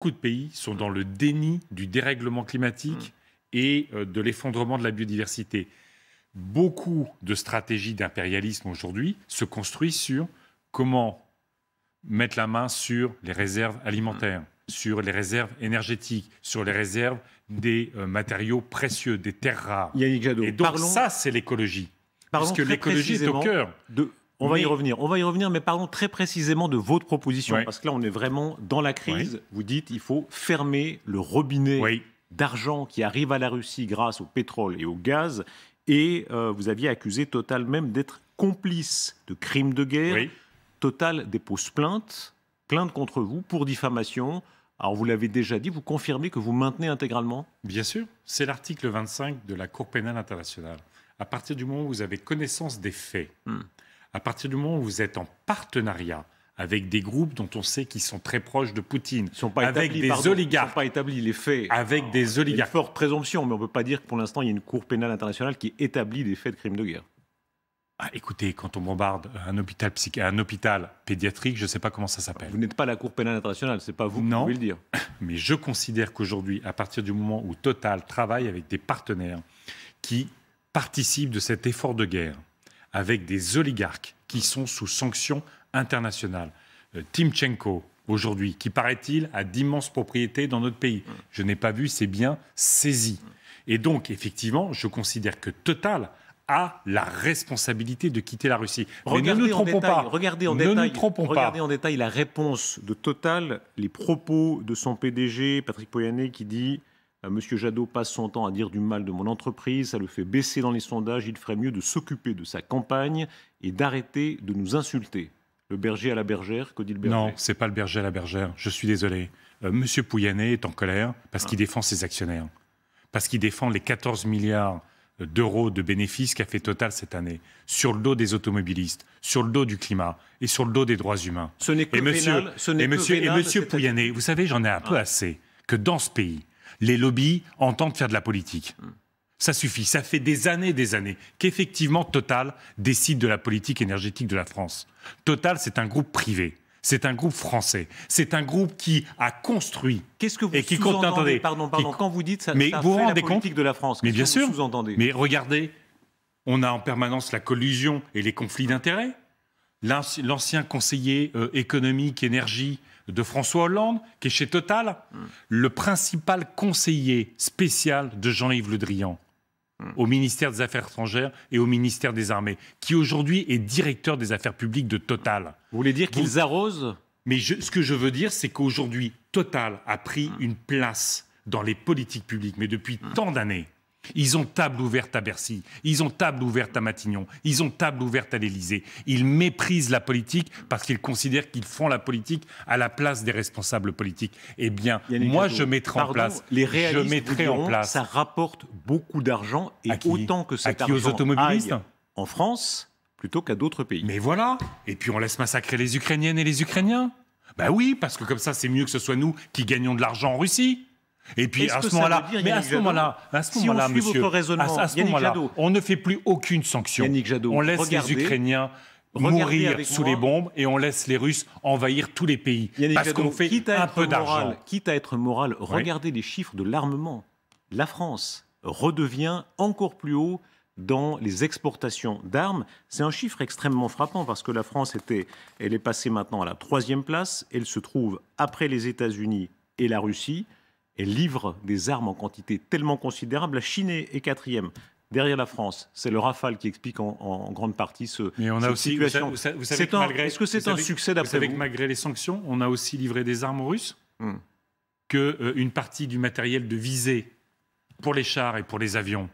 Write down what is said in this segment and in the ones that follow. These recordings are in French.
beaucoup de pays sont dans le déni du dérèglement climatique mm. et euh, de l'effondrement de la biodiversité. Beaucoup de stratégies d'impérialisme aujourd'hui se construisent sur comment mettre la main sur les réserves alimentaires, mm. sur les réserves énergétiques, sur les réserves des euh, matériaux précieux, des terres rares. et donc ça, c'est l'écologie. Parce que l'écologie est au cœur. De, on va y revenir. On va y revenir, mais parlons très précisément de votre proposition, parce que là, on est vraiment dans la crise. Vous dites, il faut fermer le robinet d'argent qui arrive à la Russie grâce au pétrole et au gaz, et euh, vous aviez accusé Total même d'être complice de crimes de guerre. Total dépose plainte, plainte contre vous pour diffamation. Alors vous l'avez déjà dit, vous confirmez que vous maintenez intégralement Bien sûr, c'est l'article 25 de la Cour pénale internationale. À partir du moment où vous avez connaissance des faits, hmm. À partir du moment où vous êtes en partenariat avec des groupes dont on sait qu'ils sont très proches de Poutine, sont pas avec des oligarques, pas établis les faits, avec ah, des oligarques. Une forte présomption, mais on ne peut pas dire que pour l'instant il y a une Cour pénale internationale qui établit des faits de crimes de guerre. Ah, écoutez, quand on bombarde un hôpital, un hôpital pédiatrique, je ne sais pas comment ça s'appelle. Vous n'êtes pas la Cour pénale internationale, ce n'est pas vous qui non, le dire. Mais je considère qu'aujourd'hui, à partir du moment où Total travaille avec des partenaires qui participent de cet effort de guerre, avec des oligarques qui sont sous sanctions internationales. Euh, Timchenko, aujourd'hui, qui paraît-il a d'immenses propriétés dans notre pays. Je n'ai pas vu ces biens saisis. Et donc, effectivement, je considère que Total a la responsabilité de quitter la Russie. Regardez Mais ne nous trompons pas. Regardez en, détail, la réponse de Total, les propos de son PDG, Patrick Poyané, qui dit euh, monsieur Jadot passe son temps à dire du mal de mon entreprise, ça le fait baisser dans les sondages, il ferait mieux de s'occuper de sa campagne et d'arrêter de nous insulter. Le berger à la bergère, que dit le berger Non, c'est pas le berger à la bergère, je suis désolé. Euh, monsieur Pouyanné est en colère parce qu'il ah. défend ses actionnaires, parce qu'il défend les 14 milliards euh, d'euros de bénéfices qu'a fait Total cette année, sur le dos des automobilistes, sur le dos du climat et sur le dos des droits humains. Ce n'est que et monsieur, et, monsieur, Pouyanné, vous savez, j'en ai un peu ah. assez que dans ce pays, les lobbies entendent faire de la politique. Mm. Ça suffit. Ça fait des années, et des années qu'effectivement Total décide de la politique énergétique de la France. Total, c'est un groupe privé. C'est un groupe français. C'est un groupe qui a construit. Qu'est-ce que vous et qui entendez Pardon, quand vous dites ça, mais ça vous fait la politique de la France. Mais bien sûr. Vous mais regardez, on a en permanence la collusion et les conflits d'intérêts l'ancien conseiller euh, économique énergie de François Hollande, qui est chez Total, hmm. le principal conseiller spécial de Jean-Yves Le Drian hmm. au ministère des Affaires étrangères et au ministère des Armées, qui aujourd'hui est directeur des affaires publiques de Total. Vous voulez dire qu'ils arrosent Mais ce que je veux dire, c'est qu'aujourd'hui, Total a pris hmm. une place dans les politiques publiques, mais depuis tant d'années ils ont table ouverte à Bercy, ils ont table ouverte à Matignon, ils ont table ouverte à l'Élysée. Ils méprisent la politique parce qu'ils considèrent qu'ils font la politique à la place des responsables politiques. Eh bien, moi, je mettrai en place. Les réalistes je en place. Ça rapporte beaucoup d'argent et autant que cet argent aux automobilistes en France plutôt qu'à d'autres pays. Mais voilà. Et puis on laisse massacrer les Ukrainiennes et les Ukrainiens. Ben oui, parce que comme ça, c'est mieux que ce soit nous qui gagnons de l'argent en Russie. Et puis à ce moment-là, mais à ce moment-là, à ce moment-là, monsieur, à ce moment-là, on ne fait plus aucune sanction. on laisse les Ukrainiens mourir sous les bombes et on laisse les Russes envahir tous les pays parce qu'on fait un peu d'argent. Quitte à être moral, regardez les chiffres de l'armement. La France redevient encore plus haut dans les exportations d'armes. C'est un chiffre extrêmement frappant parce que la France était, elle est passée maintenant à la troisième place. Elle se trouve après les États-Unis et la Russie et livre des armes en quantité tellement considérable. La Chine est quatrième derrière la France. C'est le Rafale qui explique en, grande partie ce, Mais on a aussi, situation. Vous, est ce que c'est un succès d'après vous que malgré les sanctions, on a aussi livré des armes aux Russes, hmm. que qu'une euh, partie du matériel de visée pour les chars et pour les avions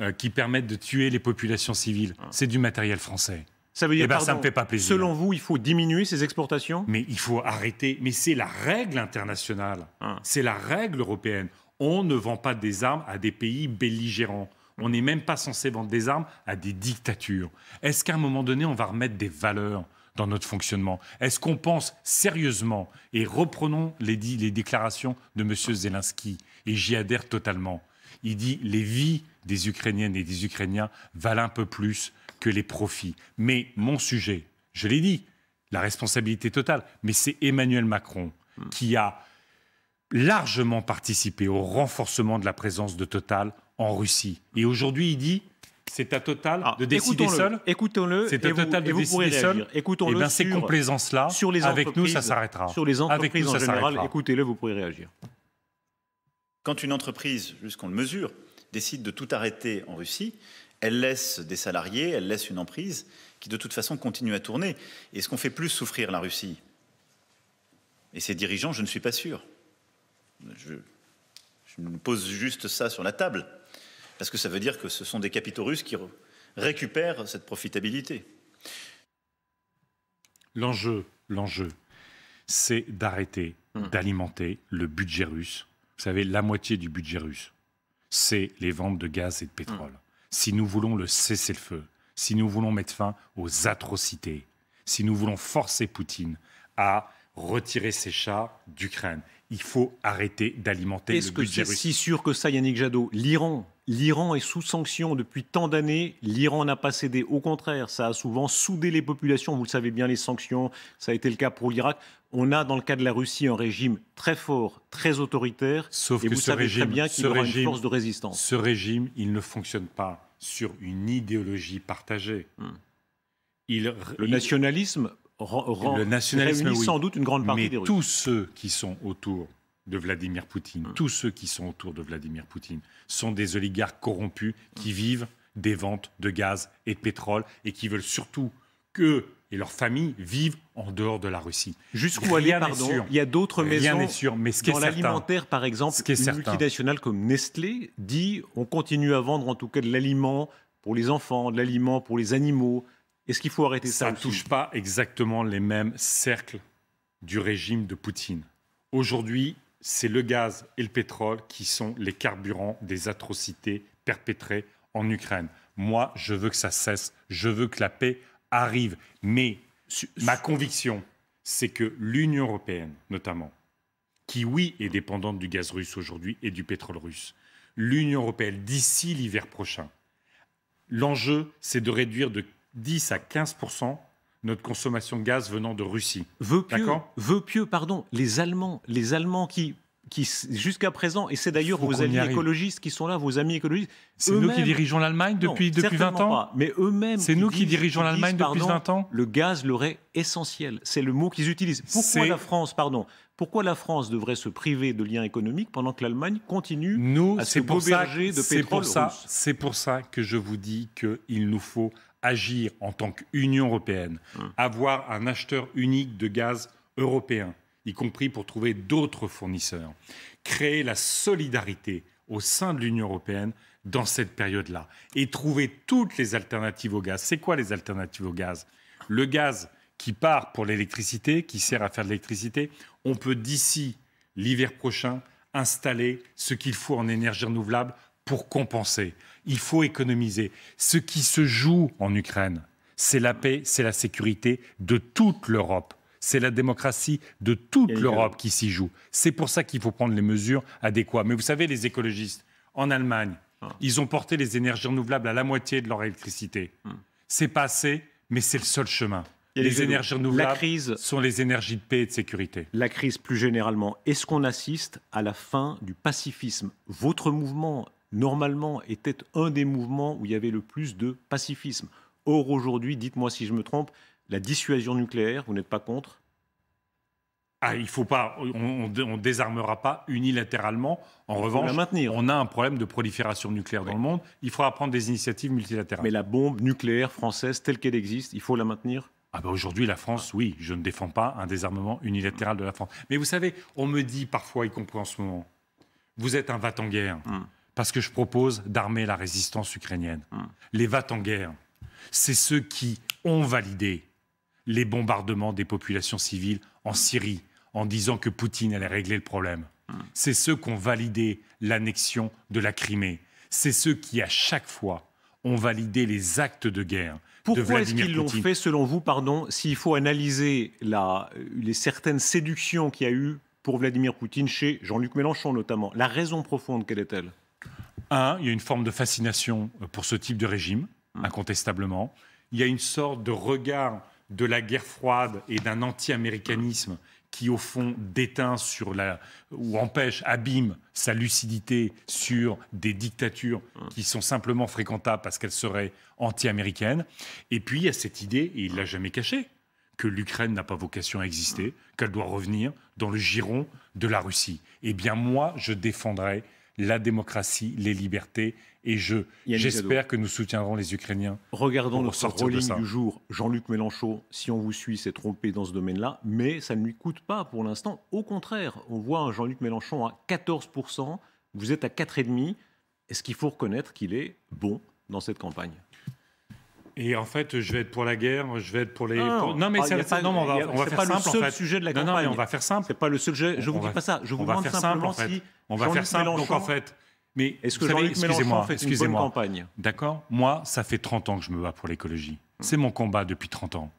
euh, qui permettent de tuer les populations civiles, ah. c'est du matériel français. Ça veut dire, eh ben, ça me Selon vous, il faut diminuer ces exportations Mais il faut arrêter. Mais c'est la règle internationale. Ah. C'est la règle européenne. On ne vend pas des armes à des pays belligérants. On n'est même pas censé vendre des armes à des dictatures. Est-ce qu'à un moment donné, on va remettre des valeurs dans notre fonctionnement Est-ce qu'on pense sérieusement Et reprenons les, les déclarations de M. Zelensky, et j'y adhère totalement. Il dit les vies des Ukrainiennes et des Ukrainiens valent un peu plus que les profits. Mais mon sujet, je l'ai dit, la responsabilité totale, mais c'est Emmanuel Macron qui a largement participé au renforcement de la présence de Total en Russie. Et aujourd'hui, il dit c'est à Total ah, de décider seul. Écoutons-le. C'est à Total vous, décider seul. Écoutons-le. Et eh bien ces complaisances-là, avec nous, ça s'arrêtera. Sur les entreprises avec en général, écoutez-le, vous pourrez réagir. Quand une entreprise, jusqu'on le mesure, décide de tout arrêter en Russie, elle laisse des salariés, elle laisse une emprise qui de toute façon continue à tourner. Et est-ce qu'on fait plus souffrir la Russie Et ses dirigeants, je ne suis pas sûr. Je, je pose juste ça sur la table, parce que ça veut dire que ce sont des capitaux russes qui récupèrent cette profitabilité. L'enjeu, l'enjeu, c'est d'arrêter hmm. d'alimenter le budget russe vous savez, la moitié du budget russe, c'est les ventes de gaz et de pétrole. Mm. Si nous voulons le cesser le feu si nous voulons mettre fin aux atrocités, si nous voulons forcer Poutine à retirer ses chats d'Ukraine, il faut arrêter d'alimenter le budget russe. Est-ce que c'est si sûr que ça, Yannick Jadot L'Iran, l'Iran est sous sanction depuis tant d'années. L'Iran n'a pas cédé. Au contraire, ça a souvent soudé les populations. Vous le savez bien, les sanctions, ça a été le cas pour l'Irak on a dans le cas de la Russie un régime très fort, très autoritaire. Sauf que vous savez régime, bien qu'il aura régime, une force de résistance. Ce régime, il ne fonctionne pas sur une idéologie partagée. Hmm. le nationalisme rend, le nationalisme, réunit sans doute une grande partie des Russes. Tous ceux qui sont autour de Vladimir Poutine, hmm. tous ceux qui sont autour de Vladimir Poutine sont des oligarques corrompus qui vivent des ventes de gaz et de pétrole et qui veulent surtout que et leurs familles vivent en dehors de la Russie. Jusqu'où aller, il y a d'autres maisons mais ce qui dans l'alimentaire, par exemple, une multinationale comme Nestlé dit on continue à vendre en tout cas de l'aliment pour les enfants, de l'aliment pour les animaux. Est-ce qu'il faut arrêter ça Ça ne touche pas exactement les mêmes cercles du régime de Poutine. Aujourd'hui, c'est le gaz et le pétrole qui sont les carburants des atrocités perpétrées en Ukraine. Moi, je veux que ça cesse, je veux que la paix arrive. Mais ma conviction, c'est que l'Union européenne, notamment, qui, oui, est dépendante du gaz russe aujourd'hui et du pétrole russe, l'Union européenne, d'ici l'hiver prochain, l'enjeu, c'est de réduire de 10 à 15 notre consommation de gaz venant de Russie. Veux pieux, pardon, les Allemands, les Allemands qui, jusqu'à présent, et c'est d'ailleurs vos amis écologistes qui sont là, vos amis écologistes. C'est nous qui dirigeons l'Allemagne depuis, depuis 20 ans Mais eux-mêmes. C'est nous qui dirigeons l'Allemagne depuis 20 ans Le gaz leur est essentiel. C'est le mot qu'ils utilisent. Pourquoi la France, pardon pourquoi la France devrait se priver de liens économiques pendant que l'Allemagne continue nous, à se pour ça, de pétrole C'est pour ça que je vous dis qu'il nous faut agir en tant qu'Union européenne, hum. avoir un acheteur unique de gaz européen, y compris pour trouver d'autres fournisseurs. Créer la solidarité au sein de l'Union européenne dans cette période-là et trouver toutes les alternatives au gaz. C'est quoi les alternatives au gaz Le gaz qui part pour l'électricité, qui sert à faire de l'électricité, on peut d'ici l'hiver prochain installer ce qu'il faut en énergie renouvelable pour compenser. Il faut économiser. Ce qui se joue en Ukraine, c'est la paix, c'est la sécurité de toute l'Europe c'est la démocratie de toute l'Europe qui s'y joue. C'est pour ça qu'il faut prendre les mesures adéquates. Mais vous savez, les écologistes, en Allemagne, ah. ils ont porté les énergies renouvelables à la moitié de leur électricité. Ah. C'est pas assez, mais c'est le seul chemin. Les, énergies renouvelables sont les énergies de paix et de sécurité. La crise plus généralement, est-ce qu'on assiste à la fin du pacifisme Votre mouvement, normalement, était un des mouvements où il y avait le plus de pacifisme. Or, aujourd'hui, dites-moi si je me trompe, la dissuasion nucléaire, vous n'êtes pas contre ah, il faut pas, on, ne désarmera pas unilatéralement. En revanche, on a un problème de prolifération nucléaire dans le monde. Il faudra prendre des initiatives multilatérales. Mais la bombe nucléaire française telle qu'elle existe, il faut la maintenir. Ah ben aujourd'hui, la France, oui, je ne défends pas un désarmement unilatéral de la France. Mais vous savez, on me dit parfois, y compris en ce moment, vous êtes un va en guerre hmm. parce que je propose d'armer la résistance ukrainienne. Hmm. Les va en guerre, c'est ceux qui ont validé les bombardements des populations civiles en Syrie en disant que Poutine allait régler le problème. C'est ceux qui ont validé l'annexion de la Crimée. C'est ceux qui, à chaque fois, ont validé les actes de guerre. Pourquoi est-ce qu'ils l'ont fait, selon vous, pardon, s'il faut analyser la, euh, les certaines séductions qu'il y a eu pour Vladimir Poutine chez Jean-Luc Mélenchon notamment La raison profonde, quelle est-elle Un, il y a une forme de fascination euh, pour ce type de régime, hum. incontestablement. Il y a une sorte de regard de la guerre froide et d'un anti-américanisme qui, au fond, déteint sur la, ou empêche, abîme sa lucidité sur des dictatures qui sont simplement fréquentables parce qu'elles seraient anti-américaines. Et puis, il y a cette idée, et il l'a jamais caché que l'Ukraine n'a pas vocation à exister, qu'elle doit revenir dans le giron de la Russie. Eh bien, moi, je défendrai la démocratie, les libertés. Et je, j'espère que nous soutiendrons les Ukrainiens. Regardons notre rolling du jour. Jean-Luc Mélenchon, si on vous suit, s'est trompé dans ce domaine-là, mais ça ne lui coûte pas pour l'instant. Au contraire, on voit un Jean-Luc Mélenchon à 14%, vous êtes à 4,5%. Est-ce qu'il faut reconnaître qu'il est bon dans cette campagne et en fait, je vais être pour la guerre, je vais être pour les. Non, non mais c'est non, on va, on va faire pas simple. C'est pas le seul sujet de la campagne. Non, non, mais on va faire simple. C'est pas le seul sujet. Je vous dis pas ça. Je vous demande simplement si. On va faire simple. Donc en fait, mais est-ce que Jean-Luc Mélenchon fait une bonne campagne D'accord. Moi, ça fait 30 ans que je me bats pour l'écologie. C'est mon combat depuis 30 ans.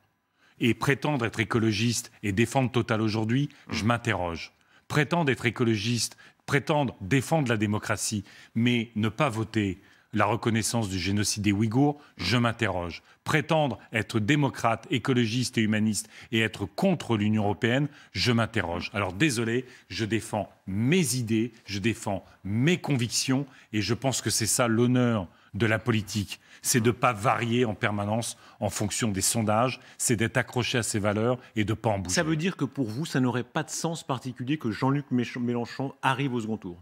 Et prétendre être écologiste et défendre Total aujourd'hui, je mmh. m'interroge. Prétendre être écologiste, prétendre défendre la démocratie, mais ne pas voter la reconnaissance du génocide des Ouïghours, je m'interroge. Prétendre être démocrate, écologiste et humaniste et être contre l'Union européenne, je m'interroge. Alors désolé, je défends mes idées, je défends mes convictions et je pense que c'est ça l'honneur de la politique. C'est de ne pas varier en permanence en fonction des sondages, c'est d'être accroché à ses valeurs et de ne pas en Ça veut dire que pour vous, ça n'aurait pas de sens particulier que Jean-Luc Mélenchon arrive au second tour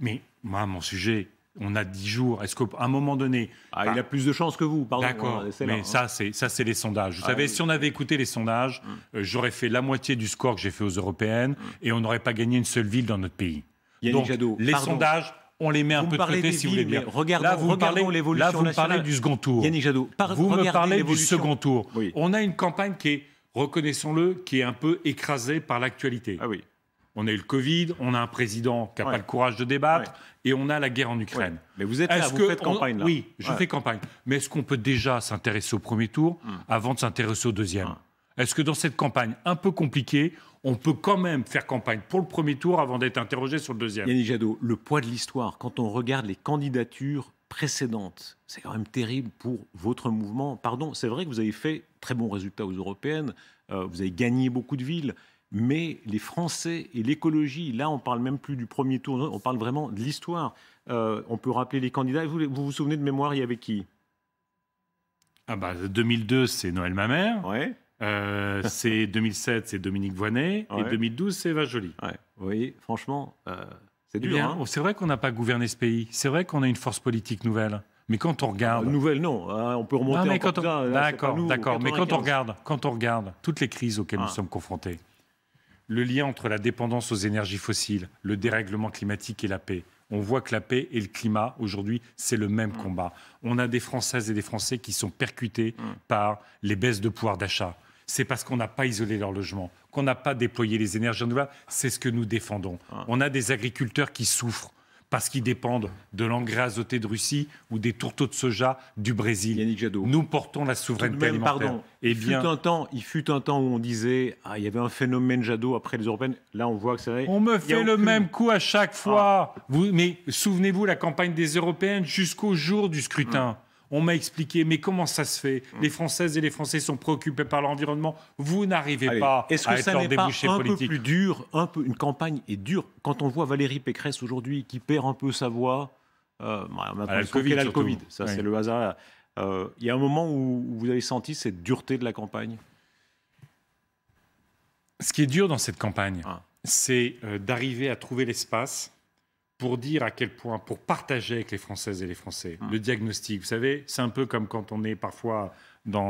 Mais moi, mon sujet, on a 10 jours. Est-ce qu'à un moment donné. Ah, il a plus de chances que vous, pardon. D'accord. mais hein. ça, c'est, ça, c'est les sondages. Vous ah savez, si on avait écouté les sondages, hum. euh, j'aurais fait la moitié du score que j'ai fait aux européennes hum. et on n'aurait pas gagné une seule ville dans notre pays. Donc, les sondages. On les met un peu de côté si vous voulez bien. là, vous parlez, là, vous parlez du second tour. Yannick Jadot, vous me parlez du second tour. On a une campagne qui est, reconnaissons-le, qui est un peu écrasée par l'actualité. Ah oui on a eu le Covid, on a un président qui n'a pas le courage de débattre, et on a la guerre en Ukraine. Mais vous êtes là, vous faites campagne là. Oui, je fais campagne. Mais est-ce qu'on peut déjà s'intéresser au premier tour hmm. avant de s'intéresser au deuxième Est-ce que dans cette campagne un peu compliquée, on peut quand même faire campagne pour le premier tour avant d'être interrogé sur le deuxième Yannick Jadot, le poids de l'histoire, quand on regarde les candidatures précédentes, c'est quand même terrible pour votre mouvement. Pardon, c'est vrai que vous avez fait très bons résultats aux européennes, euh, vous avez gagné beaucoup de villes, mais les Français et l'écologie, là on parle même plus du premier tour, on parle vraiment de l'histoire. Euh, on peut rappeler les candidats. Vous vous, vous souvenez de mémoire, il y avait qui Ah bah 2002, c'est Noël Mamère. Ouais. Euh, c'est 2007, c'est Dominique Voynet. Et 2012, c'est Vajoli. Ouais. voyez, franchement, euh, c'est eh dur. Hein. c'est vrai qu'on n'a pas gouverné ce pays. C'est vrai qu'on a une force politique nouvelle. Mais quand on regarde. Ah, nouvelle, non. Ah, on peut remonter non, mais quand D'accord, Mais quand on regarde, quand on regarde toutes les crises auxquelles nous ah. sommes confrontés, le lien entre la dépendance aux énergies fossiles, le dérèglement climatique et la paix. On voit que la paix et le climat, aujourd'hui, c'est le même combat. On a des Françaises et des Français qui sont percutés mm. par les baisses de pouvoir d'achat. C'est parce qu'on n'a pas isolé leur logement, qu'on n'a pas déployé les énergies renouvelables. C'est ce que nous défendons. Ah. On a des agriculteurs qui souffrent parce qu'ils dépendent de l'engrais azoté de Russie ou des tourteaux de soja du Brésil. Jadot. Nous portons la souveraineté alimentaire. Pardon, Et eh il, fut un temps, un temps où on disait ah, il y avait un phénomène Jadot après les européennes. Là, on voit que c'est vrai. On me fait le même coup à chaque ah. fois. mais souvenez-vous la campagne des européennes jusqu'au jour du scrutin. On m'a expliqué, mais comment ça se fait Les Françaises et les Français sont préoccupés par l'environnement. Vous n'arrivez pas est -ce que ça n'est pas un Peu plus dur, un peu, une campagne est dure. Quand on voit Valérie Pécresse aujourd'hui qui perd un peu sa voix, euh, bah, maintenant le Covid, ça c'est le hasard. Euh, il y a un moment où vous avez senti cette dureté de la campagne Ce qui est dur dans cette campagne, ah. c'est euh, d'arriver à trouver l'espace pour dire à quel point, pour partager avec les Françaises et les Français hum. le diagnostic. Vous savez, c'est un peu comme quand on est parfois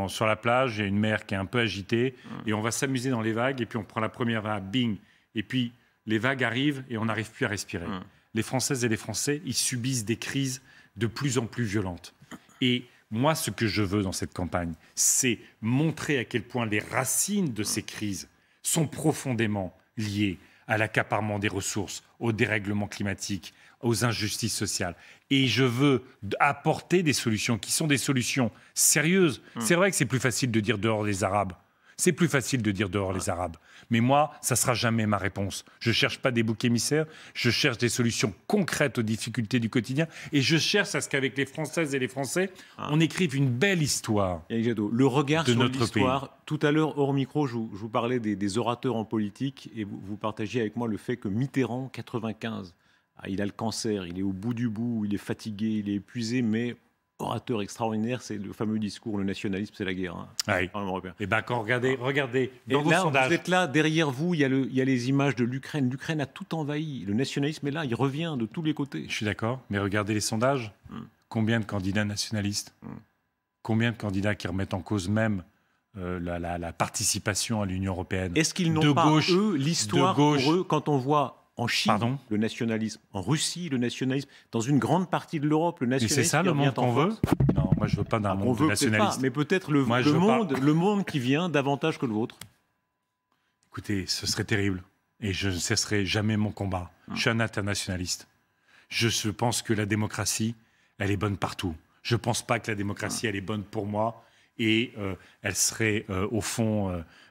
sur la plage, il y a une mer qui est un peu agitée, hum. et on va s'amuser dans les vagues, et puis on prend la première vague, bing, et puis les vagues arrivent et on n'arrive plus à respirer. Hum. Les Françaises et les Français, ils subissent des crises de plus en plus violentes. Et moi, ce que je veux dans cette campagne, c'est montrer à quel point les racines de ces crises sont profondément liées à l'accaparement des ressources, au dérèglement climatique, aux injustices sociales. Et je veux apporter des solutions qui sont des solutions sérieuses. Mmh. C'est vrai que c'est plus facile de dire dehors les Arabes. C'est plus facile de dire dehors les ah. Arabes. Mais moi, ça sera jamais ma réponse. Je cherche pas des boucs émissaires, je cherche des solutions concrètes aux difficultés du quotidien et je cherche à ce qu'avec les Françaises et les Français, ah. on écrive une belle histoire. le regard de sur notre histoire. Tout à l'heure, hors micro, je vous, parlais des, orateurs en politique et vous, partagez avec moi le fait que Mitterrand, 95, ah, il a le cancer, il est au bout du bout, il est fatigué, il est épuisé, mais orateur extraordinaire, c'est le fameux discours le nationalisme, c'est la guerre. Et hein. ah bien, eh ben, quand regardez, regardez dans vos là, Vous êtes là derrière vous, il y a, le, il y a les images de l'Ukraine. L'Ukraine a tout envahi. Le nationalisme est là, il revient de tous les côtés. Je suis d'accord, mais regardez les sondages. Hmm. Combien de candidats nationalistes hmm. Combien de candidats qui remettent en cause même euh, la, participation à l'Union européenne Est-ce qu'ils n'ont pas eux l'histoire pour eux quand on voit en Chine, le nationalisme. En Russie, le nationalisme. Dans une grande partie de l'Europe, le nationalisme. Mais c'est ça le monde qu'on veut Non, moi je veux pas d'un ah, monde nationaliste. mais peut-être le, monde, qui vient davantage que le vôtre. Écoutez, ce serait terrible. Et je ne cesserai jamais mon combat. Je suis un internationaliste. Je pense que la démocratie, elle est bonne partout. Je ne pense pas que la démocratie, elle est bonne pour moi. Et euh, elle serait, euh, au fond,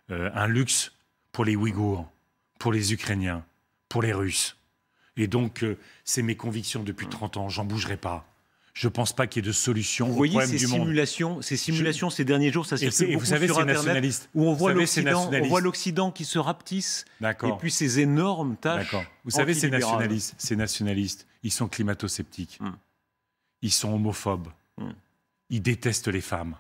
euh, un luxe pour les Ouïghours, pour les Ukrainiens, pour les Russes. Et donc, euh, c'est mes convictions depuis 30 hmm. ans, j'en bougerai pas. Je ne pense pas qu'il y ait de solution au problème ces simulations, Ces simulations, ces derniers jours, ça s'est beaucoup vous savez, ces nationalistes où on voit l'Occident qui se rapetisse, et puis ces énormes tâches Vous savez, ces nationalistes, ces nationalistes, ils sont climato-sceptiques, hmm. ils sont homophobes, hmm. ils détestent les femmes.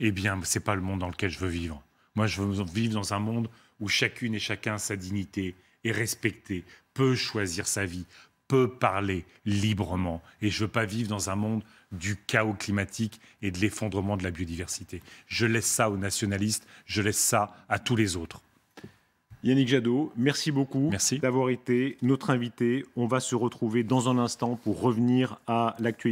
Eh bien, ce n'est pas le monde dans lequel je veux vivre. Moi, je veux vivre dans un monde où chacune et chacun sa dignité, est respecté, peut choisir sa vie, peut parler librement. Et je ne veux pas vivre dans un monde du chaos climatique et de l'effondrement de la biodiversité. Je laisse ça aux nationalistes, je laisse ça à tous les autres. Yannick Jadot, merci beaucoup d'avoir été notre invité. On va se retrouver dans un instant pour revenir à l'actualité.